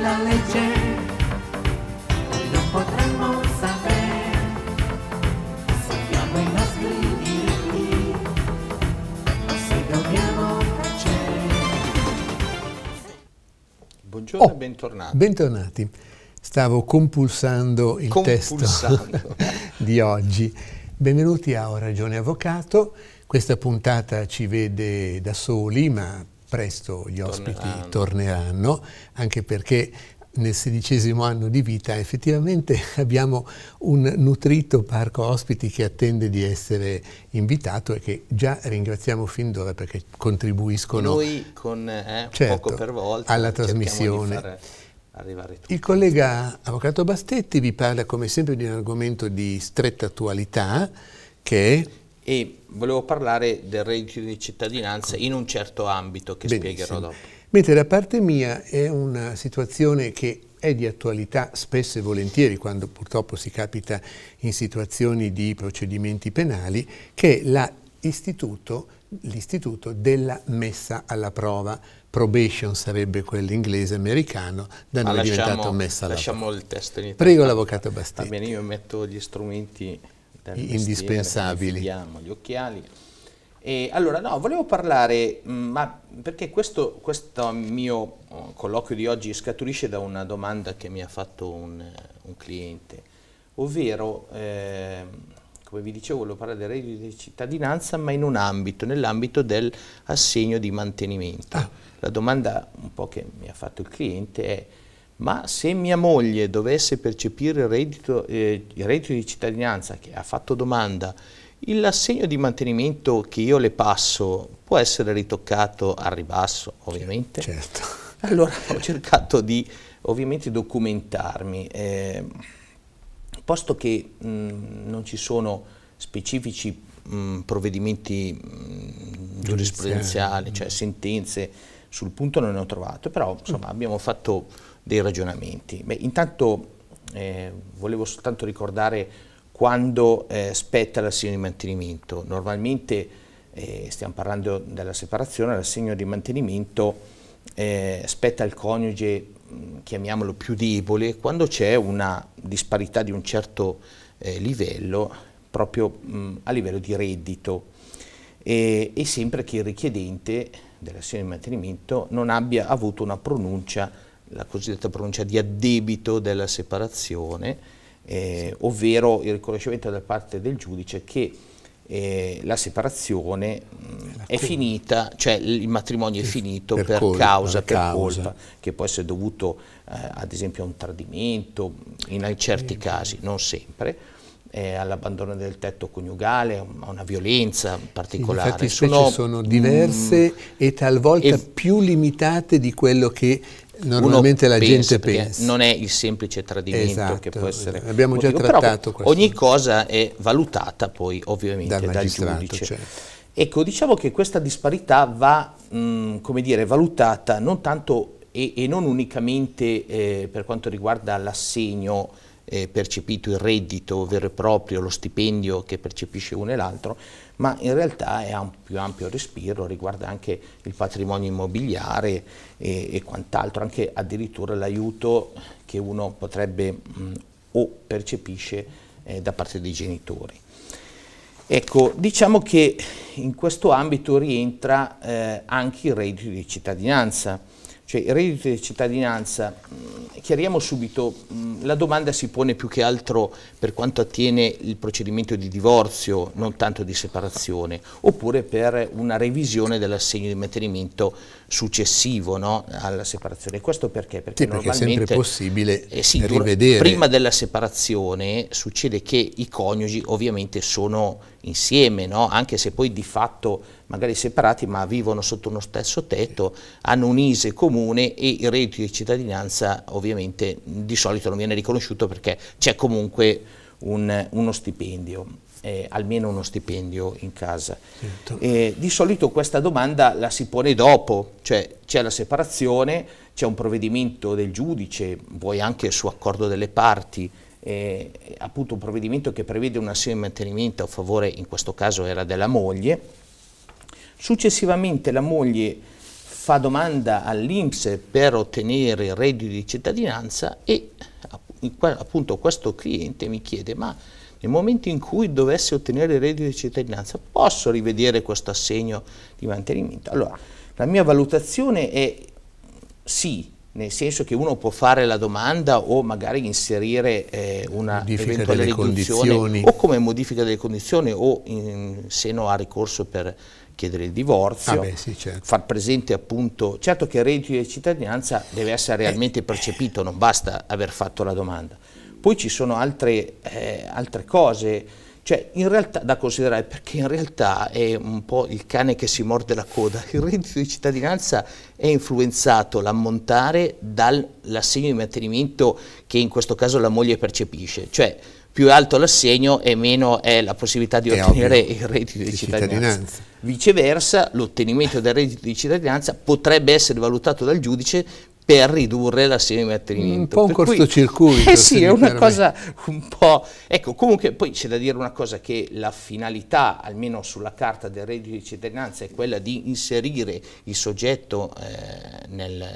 la legge, non potremmo sapere se abbiamo i nostri diritti, se dobbiamo tacere. Buongiorno oh, e bentornati. Bentornati. Stavo compulsando il compulsando. testo di oggi. Benvenuti a Ho Ragione Avvocato. Questa puntata ci vede da soli, ma presto gli ospiti torneranno, torneranno anche perché nel sedicesimo anno di vita effettivamente abbiamo un nutrito parco ospiti che attende di essere invitato e che già ringraziamo fin d'ora perché contribuiscono Noi con, eh, certo, volta, alla trasmissione. Il collega Avvocato Bastetti vi parla come sempre di un argomento di stretta attualità che è e volevo parlare del reddito di cittadinanza in un certo ambito che Benissimo. spiegherò dopo. Mentre da parte mia è una situazione che è di attualità spesso e volentieri quando purtroppo si capita in situazioni di procedimenti penali, che è l'istituto della messa alla prova probation sarebbe quello inglese americano, da noi è diventato messa alla lasciamo prova. Lasciamo il testo in italiano. Prego l'avvocato Bastetti. Va bene, io metto gli strumenti indispensabili. Abbiamo gli occhiali. E allora, no, volevo parlare, mm, ma perché questo, questo, mio oh, colloquio di oggi scaturisce da una domanda che mi ha fatto un, un cliente, ovvero, eh, come vi dicevo, volevo parlare del reddito di cittadinanza, ma in un ambito, nell'ambito dell'assegno di mantenimento. Ah. La domanda un po' che mi ha fatto il cliente è ma se mia moglie dovesse percepire il reddito, eh, il reddito di cittadinanza che ha fatto domanda, l'assegno di mantenimento che io le passo può essere ritoccato al ribasso, ovviamente? Certo. Allora ho cercato di ovviamente documentarmi, eh, posto che mh, mm, non ci sono specifici mh, mm, provvedimenti mh, mm, giurisprudenziali, cioè sentenze, sul punto non ne ho trovato, però insomma, abbiamo fatto dei ragionamenti. Beh, intanto eh, volevo soltanto ricordare quando eh, spetta l'assegno di mantenimento. Normalmente eh, stiamo parlando della separazione, l'assegno di mantenimento eh, spetta al coniuge, mm, chiamiamolo più debole, quando c'è una disparità di un certo eh, livello proprio mh, mm, a livello di reddito e, e sempre che il richiedente dell'assegno di mantenimento non abbia avuto una pronuncia la cosiddetta pronuncia di addebito della separazione, eh, ovvero il riconoscimento da parte del giudice che eh, la separazione mm, la è finita, cioè il matrimonio è finito per, per causa, per causa. colpa, che può essere dovuto eh, ad esempio a un tradimento, in certi casi, non sempre, eh, all'abbandono del tetto coniugale, a una violenza particolare. Infatti sono, sono mm, diverse mh, e talvolta e più limitate di quello che Normalmente la pensa, gente pensa. Non è il semplice tradimento esatto, che può essere. Abbiamo già motivo, trattato questo. Ogni cosa è valutata poi ovviamente dal, dal giudice. Certo. Ecco, diciamo che questa disparità va, mh, mm, come dire, valutata non tanto e, e non unicamente eh, per quanto riguarda l'assegno eh, percepito il reddito vero e proprio, lo stipendio che percepisce uno e l'altro, ma in realtà è un più ampio respiro, riguarda anche il patrimonio immobiliare e, e quant'altro, anche addirittura l'aiuto che uno potrebbe mh, mm, o percepisce eh, da parte dei genitori. Ecco, diciamo che in questo ambito rientra eh, anche il reddito di cittadinanza, cioè, il reddito di cittadinanza, mm, chiariamo subito, mm, la domanda si pone più che altro per quanto attiene il procedimento di divorzio, non tanto di separazione, oppure per una revisione dell'assegno di mantenimento successivo no, alla separazione. Questo perché? Perché, sì, perché è sempre possibile eh sì, rivedere. Prima della separazione succede che i coniugi ovviamente sono insieme, no? anche se poi di fatto magari separati ma vivono sotto uno stesso tetto, hanno un'ISE comune e il reddito di cittadinanza ovviamente di solito non viene riconosciuto perché c'è comunque un, uno stipendio eh, almeno uno stipendio in casa. Certo. Eh, di solito questa domanda la si pone dopo, cioè c'è la separazione, c'è un provvedimento del giudice, vuoi anche su accordo delle parti, eh, appunto un provvedimento che prevede un assegno di mantenimento a favore, in questo caso era della moglie. Successivamente la moglie fa domanda all'Inps per ottenere il reddito di cittadinanza e appunto questo cliente mi chiede ma nel momento in cui dovesse ottenere il reddito di cittadinanza, posso rivedere questo assegno di mantenimento? Allora, la mia valutazione è sì, nel senso che uno può fare la domanda o magari inserire eh, una modifica eventuale riduzione condizioni. o come modifica delle condizioni o in seno a ricorso per chiedere il divorzio, ah beh, sì, certo. far presente appunto, certo che il reddito di cittadinanza deve essere eh. realmente percepito, non basta aver fatto la domanda. Poi ci sono altre, eh, altre cose cioè, realtà, da considerare perché in realtà è un po' il cane che si morde la coda. Il reddito di cittadinanza è influenzato l'ammontare dall'assegno di mantenimento che in questo caso la moglie percepisce. Cioè, più alto l'assegno e meno è la possibilità di è ottenere ovvio. il reddito di, di cittadinanza. cittadinanza. Viceversa, l'ottenimento del reddito di cittadinanza potrebbe essere valutato dal giudice per ridurre l'assimetrimento. Un po' un cortocircuito. Eh sì, è una cosa un po'... Ecco, comunque poi c'è da dire una cosa che la finalità, almeno sulla carta del reddito di cittadinanza, è quella di inserire il soggetto eh, nel,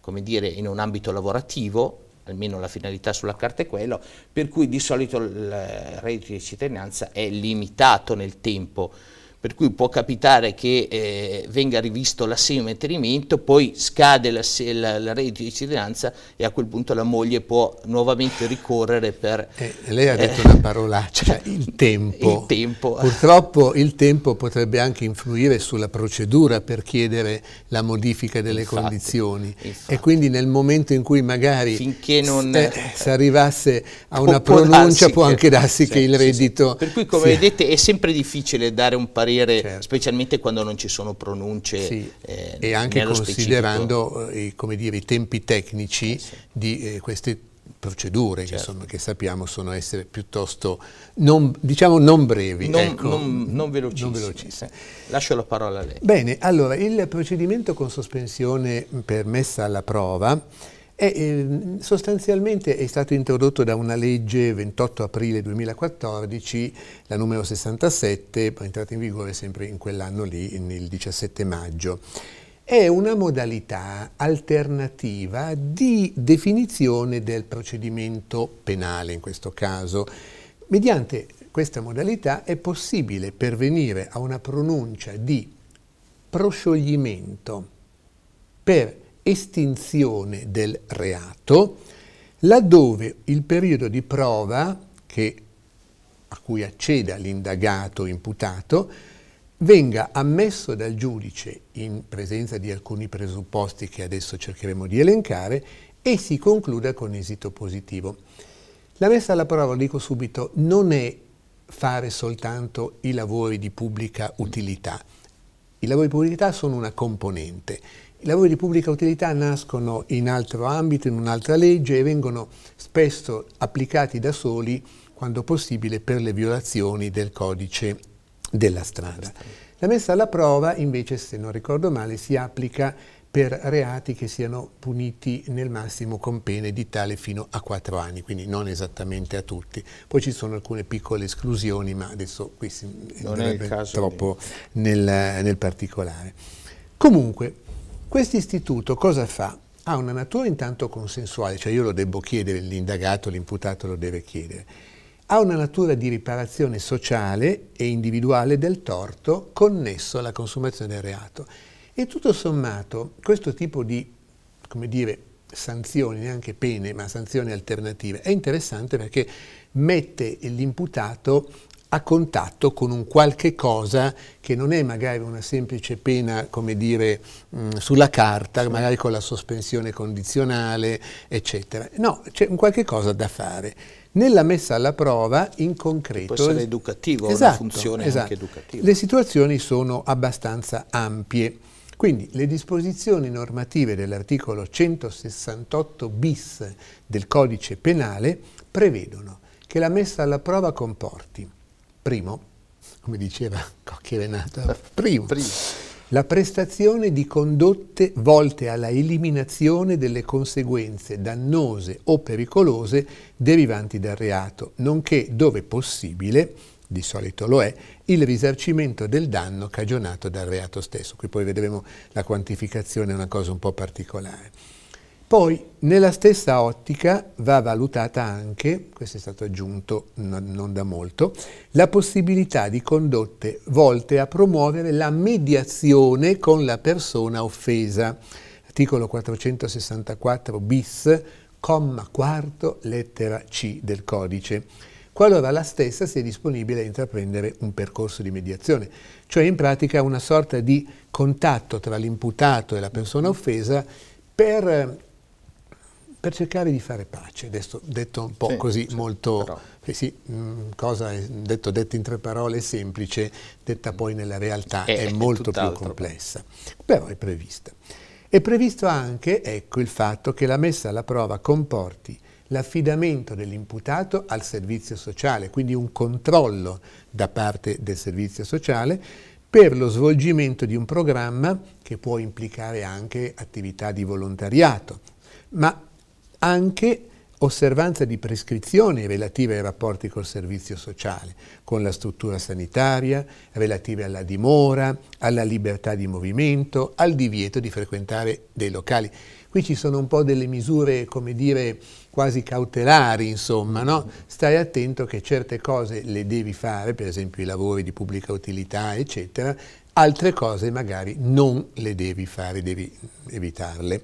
come dire, in un ambito lavorativo, almeno la finalità sulla carta è quella, per cui di solito il reddito di cittadinanza è limitato nel tempo per cui può capitare che eh, venga rivisto l'assegno di mantenimento, poi scade la, la, la reddito di cittadinanza e a quel punto la moglie può nuovamente ricorrere per... Eh, lei ha eh, detto una parolaccia, cioè, il tempo. il tempo. Purtroppo il tempo potrebbe anche influire sulla procedura per chiedere la modifica delle infatti, condizioni infatti. e quindi nel momento in cui magari Finché non, si eh, arrivasse a una pronuncia può anche darsi che, che il reddito... Sì, sì. Per cui come sia. vedete è sempre difficile dare un parere parere, certo. specialmente quando non ci sono pronunce. Sì. Eh, e anche considerando eh, dire, i tempi tecnici eh, sì. di eh, queste procedure certo. che, sono, che, sappiamo sono essere piuttosto non, diciamo non brevi non, ecco. non, non velocissime, velocissime. lascio la parola a lei bene allora il procedimento con sospensione per messa alla prova e, eh, sostanzialmente è stato introdotto da una legge 28 aprile 2014, la numero 67, entrata in vigore sempre in quell'anno lì, il 17 maggio. È una modalità alternativa di definizione del procedimento penale in questo caso. Mediante questa modalità è possibile pervenire a una pronuncia di proscioglimento per estinzione del reato, laddove il periodo di prova che, a cui acceda l'indagato imputato venga ammesso dal giudice in presenza di alcuni presupposti che adesso cercheremo di elencare e si concluda con esito positivo. La messa alla prova, lo dico subito, non è fare soltanto i lavori di pubblica utilità. I lavori di pubblica utilità sono una componente. I lavori di pubblica utilità nascono in altro ambito, in un'altra legge e vengono spesso applicati da soli, quando possibile, per le violazioni del codice della strada. La messa alla prova, invece, se non ricordo male, si applica per reati che siano puniti nel massimo con pene di tale fino a 4 anni, quindi non esattamente a tutti. Poi ci sono alcune piccole esclusioni, ma adesso qui si non è troppo di... nel, nel particolare. Comunque, questo istituto cosa fa? Ha una natura intanto consensuale, cioè io lo devo chiedere, l'indagato, l'imputato lo deve chiedere. Ha una natura di riparazione sociale e individuale del torto connesso alla consumazione del reato. E tutto sommato questo tipo di, come dire, sanzioni, neanche pene, ma sanzioni alternative, è interessante perché mette l'imputato a contatto con un qualche cosa che non è magari una semplice pena, come dire, mh, mm, sulla carta, magari con la sospensione condizionale, eccetera. No, c'è un qualche cosa da fare. Nella messa alla prova, in concreto... Può essere educativo, esatto, una funzione esatto. anche educativa. Le situazioni sono abbastanza ampie. Quindi le disposizioni normative dell'articolo 168 bis del codice penale prevedono che la messa alla prova comporti Primo, come diceva Cocchi Renato, primo, primo. la prestazione di condotte volte alla eliminazione delle conseguenze dannose o pericolose derivanti dal reato, nonché, dove possibile, di solito lo è, il risarcimento del danno cagionato dal reato stesso. Qui poi vedremo la quantificazione, è una cosa un po' particolare. Poi nella stessa ottica va valutata anche, questo è stato aggiunto non, da molto, la possibilità di condotte volte a promuovere la mediazione con la persona offesa. Articolo 464 bis, comma quarto, lettera C del codice qualora la stessa sia disponibile a intraprendere un percorso di mediazione, cioè in pratica una sorta di contatto tra l'imputato e la persona offesa per per cercare di fare pace, Adesso, detto un po' sì, così sì, molto, eh sì, mh, mm, cosa detto, detto, in tre parole semplice, detta poi nella realtà eh, è, è molto più complessa, però è prevista. È previsto anche ecco, il fatto che la messa alla prova comporti l'affidamento dell'imputato al servizio sociale, quindi un controllo da parte del servizio sociale per lo svolgimento di un programma che può implicare anche attività di volontariato, ma anche osservanza di prescrizioni relative ai rapporti col servizio sociale, con la struttura sanitaria, relative alla dimora, alla libertà di movimento, al divieto di frequentare dei locali. Qui ci sono un po' delle misure, come dire, quasi cautelari, insomma, no? Stai attento che certe cose le devi fare, per esempio i lavori di pubblica utilità, eccetera, altre cose magari non le devi fare, devi evitarle.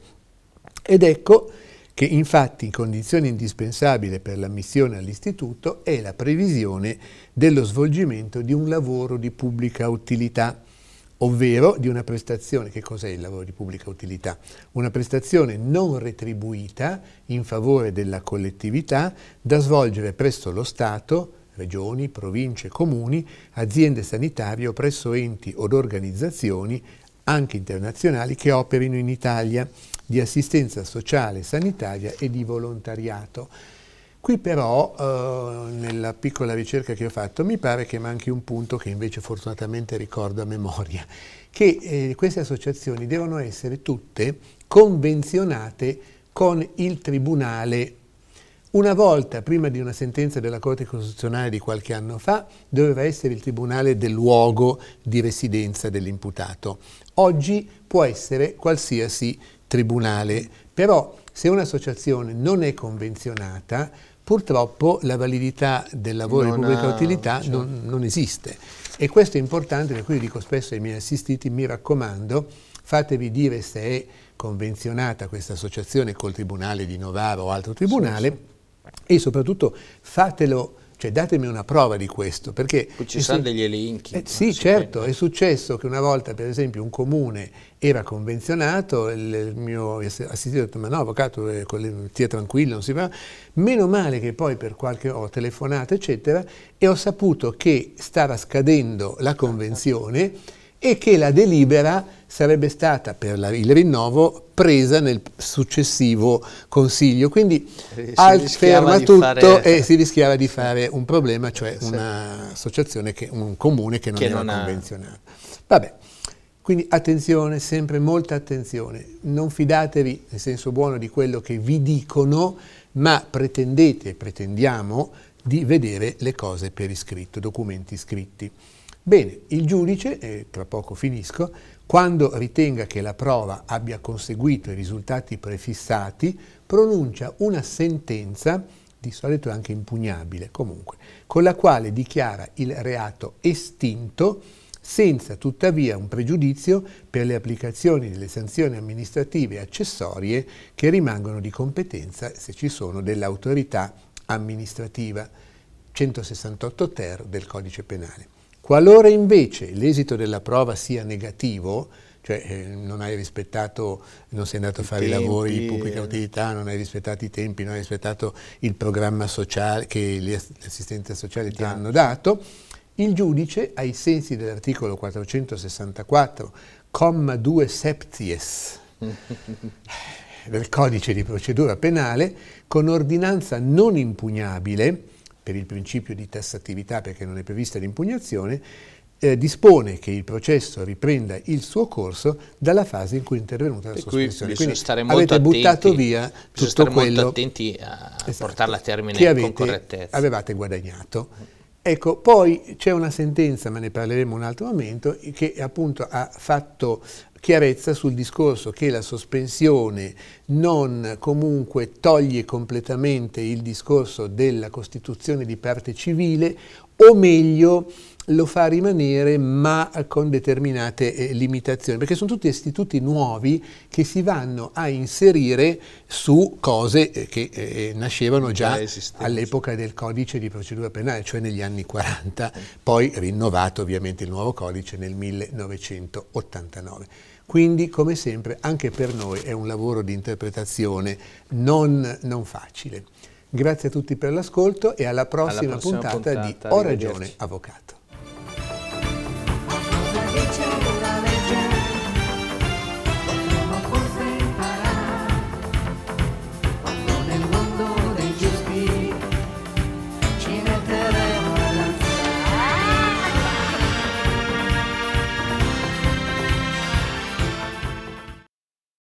Ed ecco che infatti condizione indispensabile per l'ammissione all'istituto è la previsione dello svolgimento di un lavoro di pubblica utilità, ovvero di una prestazione, che cos'è il lavoro di pubblica utilità? Una prestazione non retribuita in favore della collettività da svolgere presso lo Stato, regioni, province, comuni, aziende sanitarie o presso enti od organizzazioni anche internazionali che operino in Italia di assistenza sociale sanitaria e di volontariato. Qui però, eh, nella piccola ricerca che ho fatto, mi pare che manchi un punto che invece fortunatamente ricordo a memoria, che eh, queste associazioni devono essere tutte convenzionate con il Tribunale. Una volta, prima di una sentenza della Corte Costituzionale di qualche anno fa, doveva essere il Tribunale del luogo di residenza dell'imputato. Oggi può essere qualsiasi tribunale, però se un'associazione non è convenzionata, purtroppo la validità del lavoro non di pubblica ha, utilità cioè. non, non esiste. E questo è importante, per cui dico spesso ai miei assistiti, mi raccomando, fatevi dire se è convenzionata questa associazione col Tribunale di Novara o altro tribunale sì, sì. e soprattutto fatelo cioè, datemi una prova di questo, perché... Ci eh sono degli elenchi. Eh, sì, certo, è successo che una volta, per esempio, un comune era convenzionato, il mio assistito ha detto, ma no, avvocato, eh, stia tranquillo, non si va. Meno male che poi per qualche... ho telefonato, eccetera, e ho saputo che stava scadendo la convenzione e che la delibera sarebbe stata per la, il rinnovo presa nel successivo consiglio. Quindi eh, si al ferma tutto fare... e si rischiava di fare un problema, cioè sì. un'associazione, un comune che non che era non convenzionato. Ha... Vabbè. Quindi attenzione, sempre molta attenzione, non fidatevi nel senso buono di quello che vi dicono, ma pretendete, pretendiamo di vedere le cose per iscritto, documenti scritti. Bene, il giudice, e tra poco finisco, quando ritenga che la prova abbia conseguito i risultati prefissati, pronuncia una sentenza, di solito anche impugnabile comunque, con la quale dichiara il reato estinto senza tuttavia un pregiudizio per le applicazioni delle sanzioni amministrative accessorie che rimangono di competenza, se ci sono, dell'autorità amministrativa 168 ter del codice penale. Qualora invece l'esito della prova sia negativo, cioè eh, non hai rispettato, non sei andato a fare i lavori di pubblica eh. utilità, non hai rispettato i tempi, non hai rispettato il programma sociale che le assistenze sociali ti hanno dato, il giudice, ai sensi dell'articolo 464, comma 2 septies, del codice di procedura penale, con ordinanza non impugnabile, per il principio di tassatività perché non è prevista l'impugnazione, eh, dispone che il processo riprenda il suo corso dalla fase in cui è intervenuta la sospensione. Quindi stare molto avete attenti, buttato via tutto stare quello molto attenti a esatto, portarla a termine che avete, con correttezza. avevate guadagnato. Ecco, poi c'è una sentenza, ma ne parleremo un altro momento, che appunto ha fatto chiarezza sul discorso che la sospensione non comunque toglie completamente il discorso della costituzione di parte civile, o meglio lo fa rimanere ma con determinate eh, limitazioni, perché sono tutti istituti nuovi che si vanno a inserire su cose eh, che eh, eh, nascevano già all'epoca del codice di procedura penale, cioè negli anni 40, poi rinnovato ovviamente il nuovo codice nel 1989. Quindi, come sempre, anche per noi è un lavoro di interpretazione non, non facile. Grazie a tutti per l'ascolto e alla prossima, alla prossima puntata, puntata di Ho ragione, avvocato. each other.